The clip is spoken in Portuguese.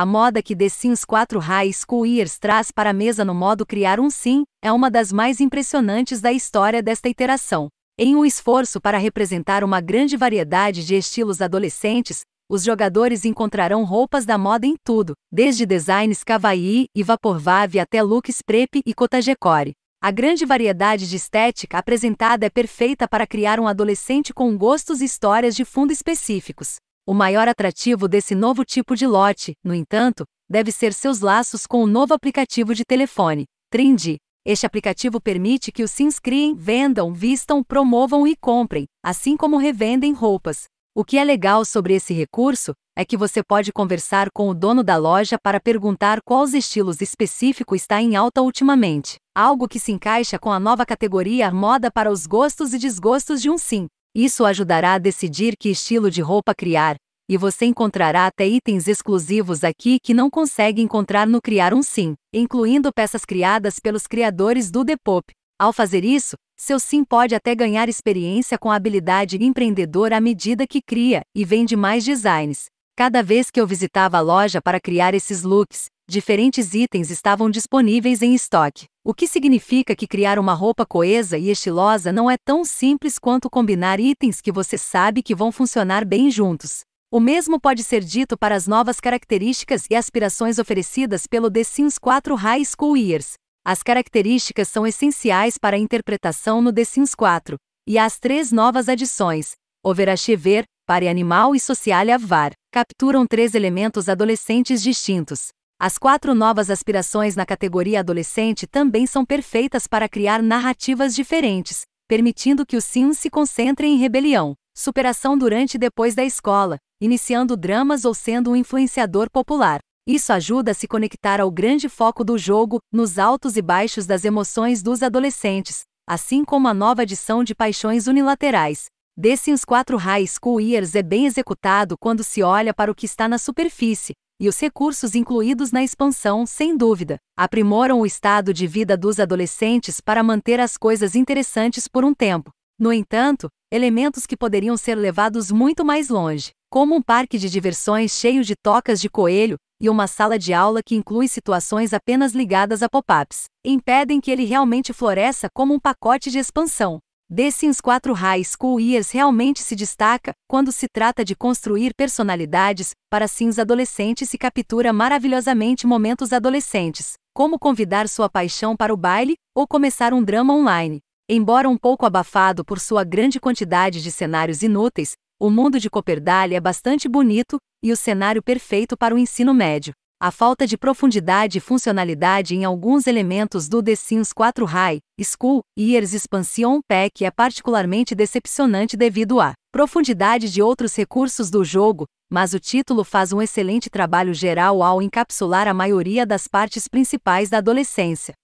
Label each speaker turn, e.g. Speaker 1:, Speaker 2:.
Speaker 1: A moda que The Sims 4 High School Years traz para a mesa no modo criar um sim é uma das mais impressionantes da história desta iteração. Em um esforço para representar uma grande variedade de estilos adolescentes, os jogadores encontrarão roupas da moda em tudo, desde designs kawaii e vaporvave até looks preppy e cotagecore. A grande variedade de estética apresentada é perfeita para criar um adolescente com gostos e histórias de fundo específicos. O maior atrativo desse novo tipo de lote, no entanto, deve ser seus laços com o novo aplicativo de telefone, Trindi. Este aplicativo permite que os se inscriem, vendam, vistam, promovam e comprem, assim como revendem roupas. O que é legal sobre esse recurso é que você pode conversar com o dono da loja para perguntar quais estilos específicos está em alta ultimamente, algo que se encaixa com a nova categoria moda para os gostos e desgostos de um sim. Isso ajudará a decidir que estilo de roupa criar, e você encontrará até itens exclusivos aqui que não consegue encontrar no Criar um Sim, incluindo peças criadas pelos criadores do Depop. Ao fazer isso, seu sim pode até ganhar experiência com a habilidade empreendedora à medida que cria e vende mais designs. Cada vez que eu visitava a loja para criar esses looks, diferentes itens estavam disponíveis em estoque. O que significa que criar uma roupa coesa e estilosa não é tão simples quanto combinar itens que você sabe que vão funcionar bem juntos. O mesmo pode ser dito para as novas características e aspirações oferecidas pelo The Sims 4 High School Years. As características são essenciais para a interpretação no The Sims 4, e as três novas adições, Overachever, Pare Animal e Sociale Avar, capturam três elementos adolescentes distintos. As quatro novas aspirações na categoria adolescente também são perfeitas para criar narrativas diferentes, permitindo que os sims se concentrem em rebelião, superação durante e depois da escola, iniciando dramas ou sendo um influenciador popular. Isso ajuda a se conectar ao grande foco do jogo, nos altos e baixos das emoções dos adolescentes, assim como a nova adição de paixões unilaterais. The Sims 4 High School Years é bem executado quando se olha para o que está na superfície, e os recursos incluídos na expansão, sem dúvida, aprimoram o estado de vida dos adolescentes para manter as coisas interessantes por um tempo. No entanto, elementos que poderiam ser levados muito mais longe, como um parque de diversões cheio de tocas de coelho e uma sala de aula que inclui situações apenas ligadas a pop-ups, impedem que ele realmente floresça como um pacote de expansão. Dessins Quatro 4 High School Years realmente se destaca quando se trata de construir personalidades para Sims adolescentes e captura maravilhosamente momentos adolescentes, como convidar sua paixão para o baile ou começar um drama online. Embora um pouco abafado por sua grande quantidade de cenários inúteis, o mundo de Copperdale é bastante bonito e o cenário perfeito para o ensino médio. A falta de profundidade e funcionalidade em alguns elementos do The Sims 4 High, School, Years Expansion Pack é particularmente decepcionante devido à profundidade de outros recursos do jogo, mas o título faz um excelente trabalho geral ao encapsular a maioria das partes principais da adolescência.